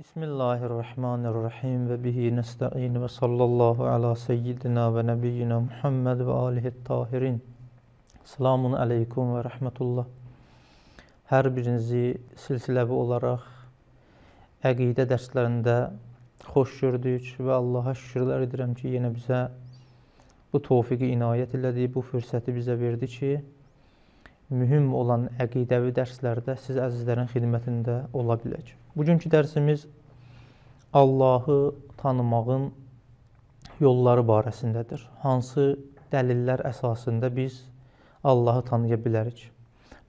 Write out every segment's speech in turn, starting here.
Bismillahirrahmanirrahim və bihi nəstəin və sallallahu ala seyyidina və nəbiyyina Muhammed və alihi tahirin. Selamun aleykum və rəhmətullah. Hər birinizi silsiləvi olaraq əqidə dərslərində xoş gördük və Allaha şükürlər edirəm ki, yenə bizə bu tofiqi inayət elədi, bu fürsəti bizə verdi ki, mühüm olan əqidəvi dərslərdə siz əzizlərin xidmətində ola biləcək. Bugünkü dərsimiz Allahı tanımağın yolları barəsindədir. Hansı dəlillər əsasında biz Allahı tanıya bilərik?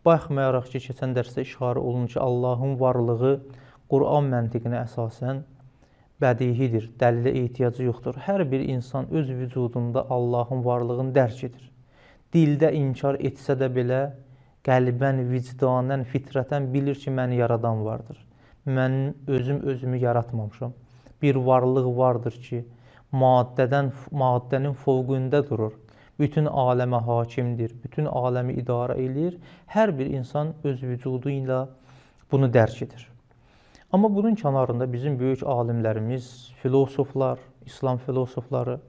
Baxmayaraq ki, keçən dərsdə işarə olunur ki, Allahın varlığı Quran məntiqinə əsasən bədihidir, dəlilə ehtiyacı yoxdur. Hər bir insan öz vücudunda Allahın varlığını dərk edir. Dildə inkar etsə də belə, qəlbən, vicdanən, fitrətən bilir ki, məni yaradan vardır mən özüm özümü yaratmamışam. Bir varlıq vardır ki, maddədən maddənin fövqündə durur. Bütün aləmə hakimdir, bütün aləmi idarə eləyir. Hər bir insan öz vücudu ilə bunu dərk edir. Amma bunun kənarında bizim böyük alimlərimiz, filosoflar, İslam filosofları,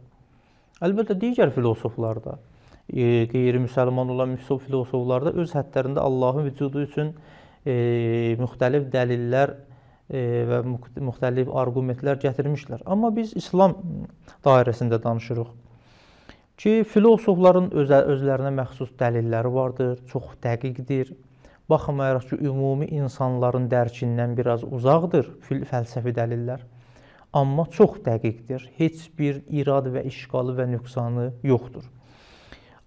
əlbəttə digər filosoflar da, e, qeyri-müsəlman olan filosoflar da öz hədlərində Allahın vücudu üçün e, müxtəlif dəlillər E, və müxtəlif arqumentlər gətirmişlər. Amma biz İslam dairəsində danışırıq ki, filosofların öz özlərinə məxsus dəlilləri vardır, çox dəqiqdir. Baxmayaraq ki, ümumi insanların dərkindən biraz uzaqdır fəlsəfi dəlillər. Amma çox dəqiqdir. Heç bir irad və işğalı və nöqsanı yoxdur.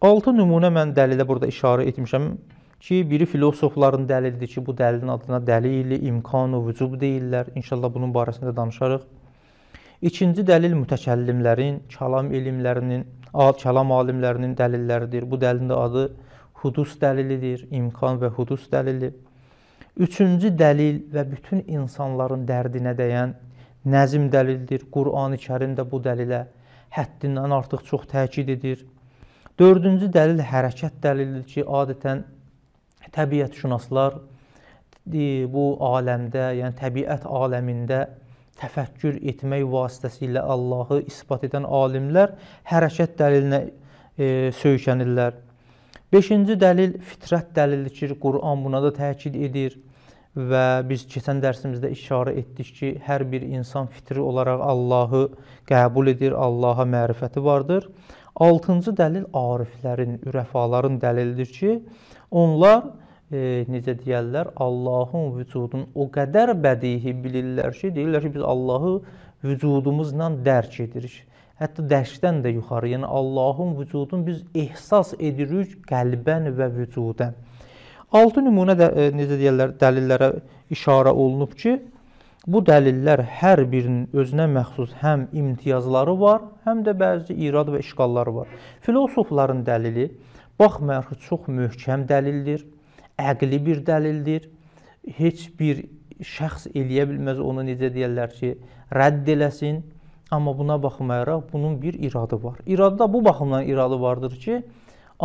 6 nümunə mən dəlilə burada işarə etmişəm ki, biri filosofların dəlilidir ki, bu dəlilin adına dəlili, imkan, vücub deyirlər. İnşallah bunun barəsində danışarıq. İkinci dəlil mütəkəllimlərin, kəlam elmlərinin, kəlam alimlərinin dəlilləridir. Bu dəlilin də adı hudus dəlilidir, imkan və hudus dəlili. Üçüncü dəlil və bütün insanların dərdinə dəyən nəzm dəlildir. Qurani Kərim də bu dəlilə həddindən artıq çox təkid edir. Dördüncü dəlil hərəkət dəlilidir ki, adətən təbiətşünaslar e, bu aləmdə, yəni təbiət aləmində təfəkkür etmək vasitəsilə Allahı isbat edən alimlər hərəkət dəlilinə e, söykənirlər. Beşinci dəlil fitrət dəlildir ki, Quran buna da təkid edir və biz keçən dərsimizdə işarə etdik ki, hər bir insan fitri olaraq Allahı qəbul edir, Allaha mərifəti vardır. Altıncı dəlil ariflərin, ürəfaların dəlildir ki, Onlar e, necə deyərlər, Allahın vücudunu o qədər bədihi bilirlər ki, deyirlər ki, biz Allahı vücudumuzla dərk edirik. Hətta dərkdən də yuxarı, yəni Allahın vücudunu biz ehsas edirik qəlbən və vücudan. 6 nümunə də e, necə deyirlər, dəlillərə işarə olunub ki, bu dəlillər hər birinin özünə məxsus həm imtiyazları var, həm də bəzi irad və işğalları var. Filosofların dəlili Baxmayaraq ki, çox möhkəm dəlildir, əqli bir dəlildir. Heç bir şəxs eləyə bilməz onu necə deyirlər ki, rədd eləsin. Amma buna baxmayaraq bunun bir iradı var. İradı da bu baxımdan iradı vardır ki,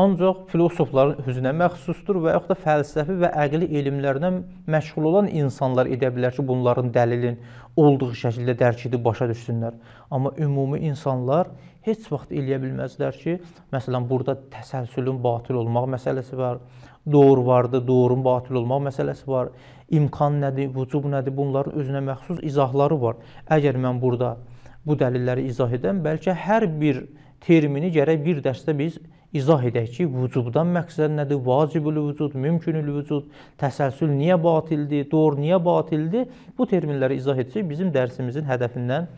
ancaq filosofların özünə məxsusdur və yaxud da fəlsəfi və əqli elmlərlə məşğul olan insanlar edə bilər ki, bunların dəlilin olduğu şəkildə dərk edib başa düşsünlər. Amma ümumi insanlar heç vaxt eləyə bilməzlər ki, məsələn, burada təsəlsülün batil olmaq məsələsi var, doğru vardı, doğrun batil olmaq məsələsi var, imkan nədir, vücub nədir, bunların özünə məxsus izahları var. Əgər mən burada bu dəlilləri izah edəm, bəlkə hər bir termini gərək bir dərsdə biz izah edək ki, vücubdan məqsəd nədir, vacibül vücud, mümkünül vücud, təsəlsül niyə batildir, doğru niyə batildir, bu terminləri izah etsək bizim dərsimizin hədəfindən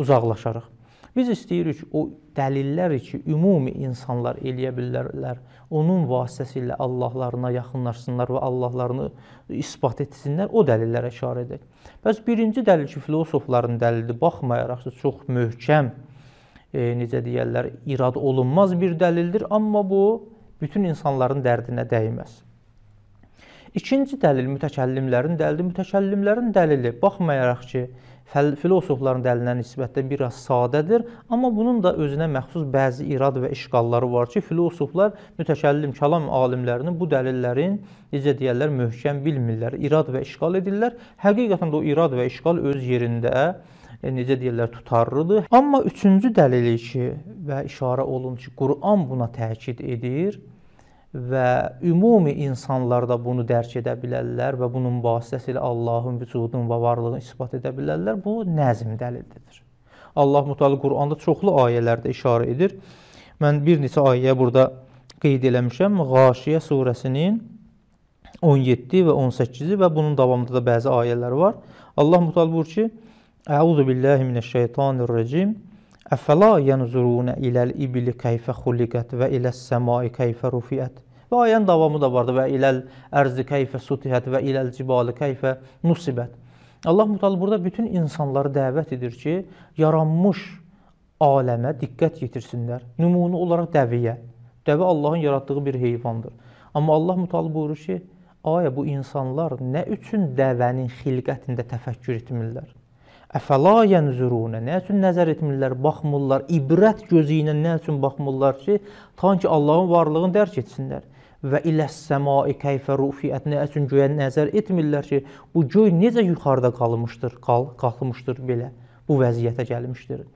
uzaqlaşarıq. Biz istəyirik o dəlilləri ki, ümumi insanlar eləyə bilərlər, onun vasitəsilə Allahlarına yaxınlaşsınlar və Allahlarını isbat etsinlər, o dəlillərə işarə edək. Bəs birinci dəlil ki, filosofların dəlilidir, baxmayaraq ki, çox möhkəm, e, necə deyərlər, irad olunmaz bir dəlildir, amma bu bütün insanların dərdinə dəyməz. İkinci dəlil mütəkəllimlərin dəlili, mütəkəllimlərin dəlili baxmayaraq ki, filosofların dəlinə nisbətən bir az sadədir, amma bunun da özünə məxsus bəzi irad və işqalları var ki, filosoflar mütəkəllim kəlam alimlərinin bu dəlillərin necə deyirlər, möhkəm bilmirlər, irad və işqal edirlər. Həqiqətən də o irad və işqal öz yerində e, necə deyirlər, tutarlıdır. Amma üçüncü dəlili ki və işarə olun ki, Quran buna təkid edir və ümumi insanlar da bunu dərk edə bilərlər və bunun vasitəsilə Allahın vücudunu və varlığını isbat edə bilərlər. Bu nəzm dəlilidir. Allah Mutalı Quranda çoxlu ayələrdə işarə edir. Mən bir neçə ayəyə burada qeyd eləmişəm. Qashiyə surəsinin 17 və 18-i və bunun davamında da bəzi ayələr var. Allah Mutalı buyurur ki: "Əuzu billahi minəşşeytanirracim. Əfəla yənzuruna iləl ibli kayfə xuliqət və iləs səmai kayfə rufiət. Və ayənin davamı da vardı və iləl ərzi kayfə sutihət və iləl cibali kayfə nusibət. Allah Mutal burada bütün insanları dəvət edir ki, yaranmış aləmə diqqət yetirsinlər. Nümunə olaraq dəviyə. Dəvə Allahın yaratdığı bir heyvandır. Amma Allah Mutal buyurur ki, ayə bu insanlar nə üçün dəvənin xilqətində təfəkkür etmirlər? Əfəla yənzuruna, nə üçün nəzər etmirlər, baxmırlar, ibrət gözü ilə nə üçün baxmırlar ki, tan ki Allahın varlığını dərk etsinlər. Və iləs-səmai kayfə rufiət, nə üçün göyə nəzər etmirlər ki, bu göy necə yuxarıda qalmışdır, qal, qalxmışdır belə, bu vəziyyətə gəlmişdir.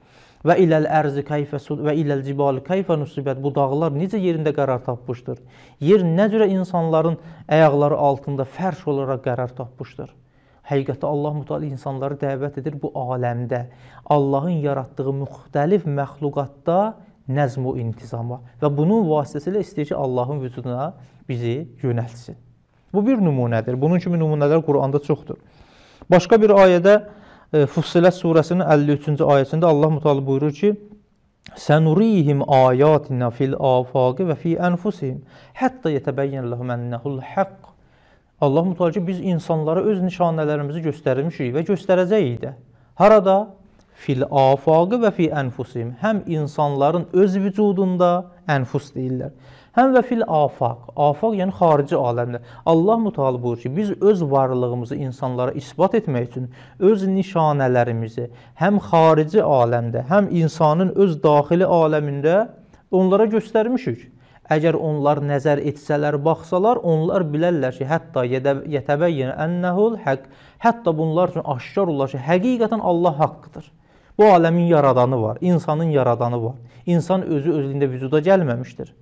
Və iləl-ərzi kayfə sud və iləl-cibali kayfə nusibət, bu dağlar necə yerində qərar tapmışdır. Yer nə cürə insanların ayaqları altında fərş olaraq qərar tapmışdır. Həqiqətdə Allah Mütəala insanları dəvət edir bu aləmdə Allahın yaratdığı müxtəlif məxluqatda nəzm-u intizama və bunun vasitəsilə istəyir ki, Allahın vücuduna bizi yönəltsin. Bu bir nümunədir. Bunun kimi nümunələr Quranda çoxdur. Başqa bir ayədə e, Fussilət surəsinin 53-cü ayəsində Allah Mütəala buyurur ki: Sənurihim ayatina fil afaqi və fi anfusihim hatta yetebeyyen lahum ennehu'l haqq Allah mütəala ki, biz insanlara öz nişanələrimizi göstərmişik və göstərəcəyik də. Harada? Fil afaqı və fi ənfusim. Həm insanların öz vücudunda ənfus deyirlər. Həm və fil afaq. Afaq yəni xarici aləmdə. Allah mütəala buyurur ki, biz öz varlığımızı insanlara isbat etmək üçün öz nişanələrimizi həm xarici aləmdə, həm insanın öz daxili aləmində onlara göstərmişik. Əgər onlar nəzər etsələr, baxsalar, onlar bilərlər ki, hətta yetəbəyyən ənəhul həq. Hətta bunlar üçün aşkar olar ki, həqiqətən Allah haqqıdır. Bu aləmin yaradanı var, insanın yaradanı var. İnsan özü özlüyündə vücuda gəlməmişdir.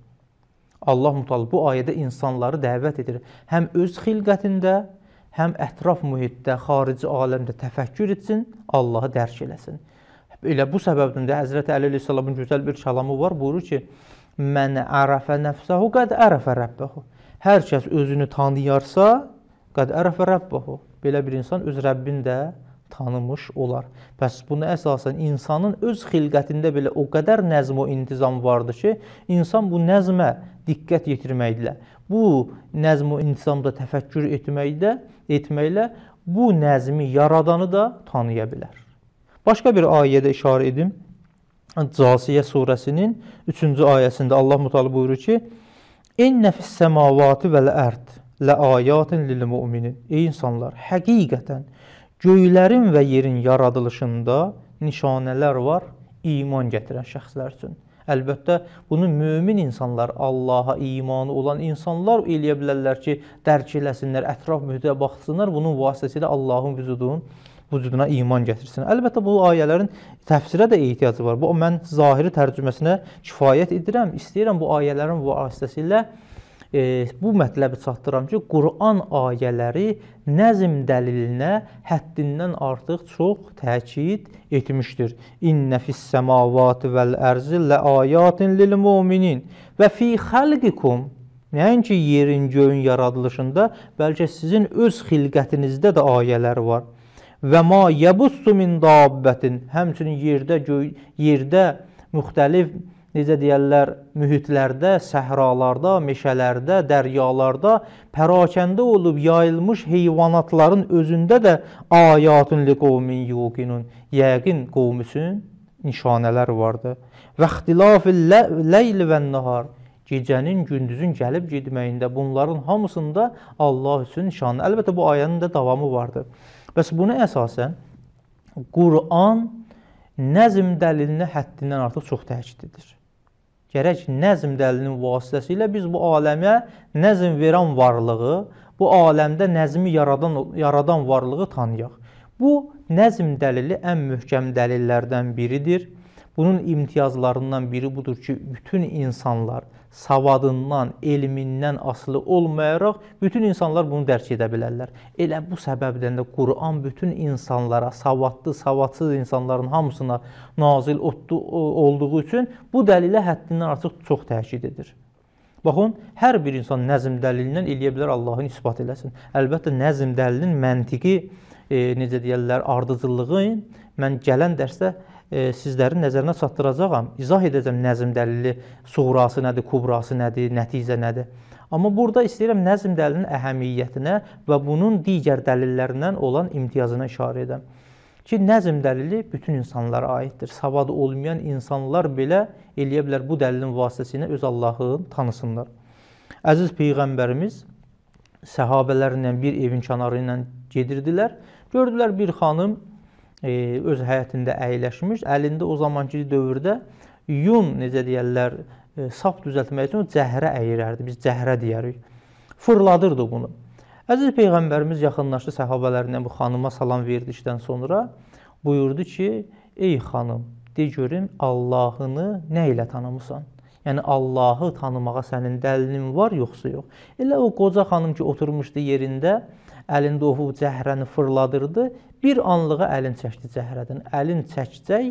Allah Mütəala bu ayədə insanları dəvət edir. Həm öz xilqətində, həm ətraf mühitdə, xarici aləmdə təfəkkür etsin, Allahı dərk eləsin. Elə bu səbəbdən də Həzrət Əli əleyhissalamın gözəl bir kəlamı var. Buyurur ki: Mən ərəfə nəfsəhu qəd ərəfə rəbbəhu. Hər kəs özünü tanıyarsa, qəd ərəfə rəbbəhu. Belə bir insan öz Rəbbini də tanımış olar. Bəs bunu əsasən insanın öz xilqətində belə o qədər nəzm o intizam vardı ki, insan bu nəzmə diqqət yetirməklə, bu nəzm o intizamda təfəkkür etməklə, etməklə bu nəzmi yaradanı da tanıya bilər. Başqa bir ayədə işarə edim. Casiyə surəsinin 3-cü ayəsində Allah Mutaala buyurur ki: "İnnə fis-semavati vel-ard laayatin lil-mu'minin." Ey insanlar, həqiqətən göylərin və yerin yaradılışında nişanələr var iman gətirən şəxslər üçün. Əlbəttə, bunu mömin insanlar, Allaha imanı olan insanlar eləyə bilərlər ki, dərk eləsinlər, ətraf mühitə baxsınlar, bunun vasitəsilə Allahın vücudunun vücuduna iman gətirsin. Əlbəttə bu ayələrin təfsirə də ehtiyacı var. Bu mən zahiri tərcüməsinə kifayət edirəm. İstəyirəm bu ayələrin vasitəsilə e, bu mətləbi çatdıram ki, Quran ayələri nəzm dəlilinə həddindən artıq çox təkid etmişdir. İnnə fis-semavati vel-ərzi laayatin lil-mu'minin və fi xalqikum Nəinki yerin, göyün yaradılışında, bəlkə sizin öz xilqətinizdə də ayələr var və ma yabussu min dabbətin, həmçinin yerdə göy, yerdə müxtəlif necə deyirlər, mühitlərdə, səhralarda, meşələrdə, dəryalarda pərakəndə olub yayılmış heyvanatların özündə də ayatun liqovmin yuqinun, yəqin qovm üçün nişanələr vardı. Və ixtilafil leyl və nahar, gecənin, gündüzün gəlib getməyində bunların hamısında Allah üçün nişanə. Əlbəttə bu ayənin də davamı vardır. Bəs buna əsasən Quran nəzm dəlilinə həddindən artıq çox təkid edir. Gərək nəzm dəlilinin vasitəsilə biz bu aləmə nəzm verən varlığı, bu aləmdə nəzmi yaradan yaradan varlığı tanıyaq. Bu nəzm dəlili ən möhkəm dəlillərdən biridir. Bunun imtiyazlarından biri budur ki, bütün insanlar savadından, elmindən asılı olmayaraq bütün insanlar bunu dərk edə bilərlər. Elə bu səbəbdən də Quran bütün insanlara, savadlı, savadsız insanların hamısına nazil olduğu üçün bu dəlilə həddindən artıq çox təkid edir. Baxın, hər bir insan nəzm dəlilindən eləyə bilər Allahın isbat eləsin. Əlbəttə nəzm dəlilinin məntiqi, e, necə deyirlər, ardıcıllığı mən gələn dərsdə E, sizlərin nəzərinə çatdıracağam, izah edəcəm nəzm dəlili suğrası nədir, kubrası nədir, nəticə nədir. Amma burada istəyirəm nəzm dəlilinin əhəmiyyətinə və bunun digər dəlillərindən olan imtiyazına işarə edəm. Ki, nəzm dəlili bütün insanlara aiddir. Savad olmayan insanlar belə eləyə bilər bu dəlilin vasitəsilə öz Allahın tanısınlar. Əziz Peyğəmbərimiz səhabələrlə bir evin kənarı ilə gedirdilər. Gördülər bir xanım e, öz həyətində əyləşmiş. Əlində o zamanki dövrdə yun necə deyirlər, e, sap düzəltmək üçün cəhrə əyirərdi. Biz cəhrə deyərik. Fırladırdı bunu. Əziz peyğəmbərimiz yaxınlaşdı səhabələrinə bu xanıma salam verdikdən sonra buyurdu ki: "Ey xanım, de görüm Allahını nə ilə tanımısan?" Yəni Allahı tanımağa sənin dəlilin var yoxsa yox? Elə o qoca xanım ki, oturmuşdu yerində, əlində ovu cəhrəni fırladırdı. Bir anlığa əlin çəkdi cəhrədən. Əlin çəkcək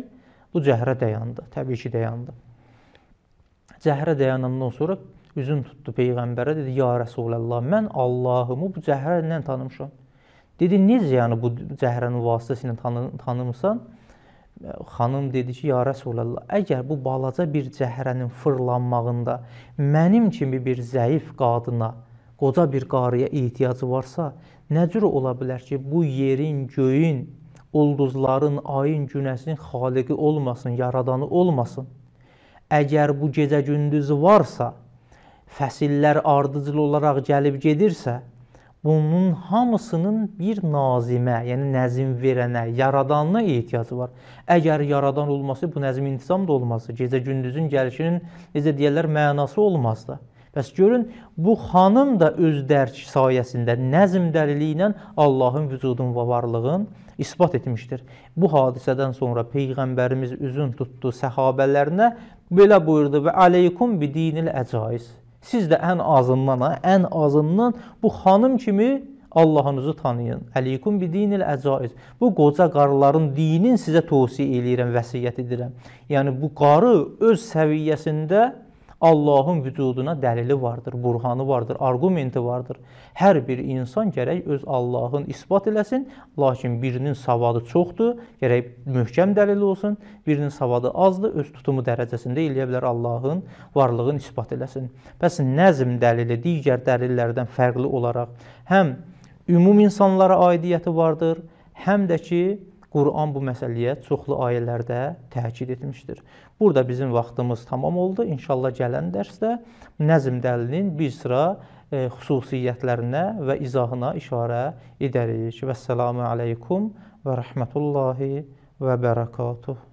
bu cəhrə dayandı. Təbii ki, dayandı. Cəhrə dayanandan sonra üzün tutdu peyğəmbərə, dedi: "Ya Rəsulullah, mən Allahımı bu cəhrə ilə tanımışam." Dedi: "Necə yəni bu cəhrənin vasitəsilə tanı tanımısan?" Xanım dedi ki, ya Rəsulallah, əgər bu balaca bir cəhrənin fırlanmağında mənim kimi bir zəif qadına, qoca bir qarıya ehtiyacı varsa, Nə cür ola bilər ki, bu yerin, göyün, ulduzların, ayın, günəşin xaliqi olmasın, yaradanı olmasın? Əgər bu gecə gündüz varsa, fəsillər ardıcıl olaraq gəlib gedirsə, bunun hamısının bir nazimə, yəni nəzim verənə, yaradanına ehtiyacı var. Əgər yaradan olması, bu nəzmin intizam da olmazdı. Gecə gündüzün gəlişinin necə deyirlər, mənası olmazdı. Bəs görün, bu xanım da öz dərk sayəsində nəzm dəlili ilə Allahın vücudun və varlığın isbat etmişdir. Bu hadisədən sonra Peyğəmbərimiz üzün tutdu səhabələrinə, belə buyurdu və aleykum bidinil əcaiz. Siz də ən azından, ən azından bu xanım kimi Allahınızı tanıyın. Əlikum bidinil əcaiz. Bu qoca qarıların dinin sizə tövsiyə eləyirəm, vəsiyyət edirəm. Yəni bu qarı öz səviyyəsində Allahın vücuduna dəlili vardır, burhanı vardır, argumenti vardır. Hər bir insan gərək öz Allahın isbat eləsin, lakin birinin savadı çoxdur, gərək möhkəm dəlil olsun, birinin savadı azdır, öz tutumu dərəcəsində eləyə bilər Allahın varlığını isbat eləsin. Bəs nəzm dəlili digər dəlillərdən fərqli olaraq həm ümum insanlara aidiyyəti vardır, həm də ki, Quran bu məsələyə çoxlu ayələrdə təkid etmişdir. Burada bizim vaxtımız tamam oldu. İnşallah gələn dərsdə Nəzm dəlilinin bir sıra e, xüsusiyyətlərinə və izahına işarə edərik. Vəssalamu aleykum və rəhmətullahi və bərəkatuhu.